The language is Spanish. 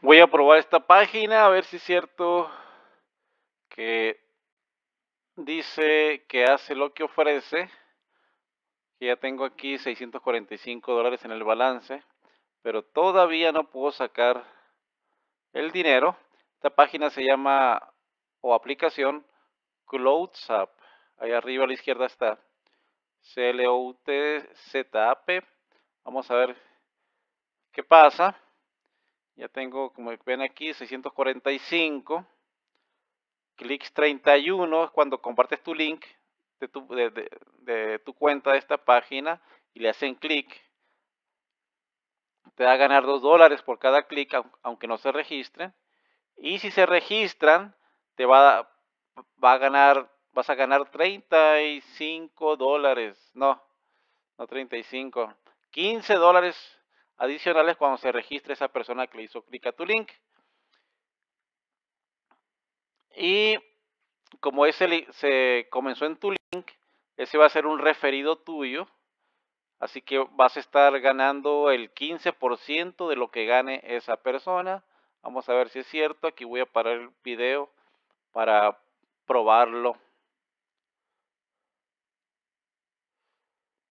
Voy a probar esta página a ver si es cierto que dice que hace lo que ofrece. Ya tengo aquí 645 dólares en el balance, pero todavía no puedo sacar el dinero. Esta página se llama o aplicación CloudSap. Ahí arriba a la izquierda está c Vamos a ver qué pasa. Ya tengo, como ven aquí, 645. Clics 31 es cuando compartes tu link de tu, de, tu cuenta de esta página y le hacen clic. Te va a ganar 2 dólares por cada clic, aunque no se registren. Y si se registran, te va, va a ganar, vas a ganar 35 dólares. No, no 35. 15 dólares adicionales cuando se registre esa persona que le hizo clic a tu link. Y como ese se comenzó en tu link, ese va a ser un referido tuyo. Así que vas a estar ganando el 15% de lo que gane esa persona. Vamos a ver si es cierto. Aquí voy a parar el video para probarlo.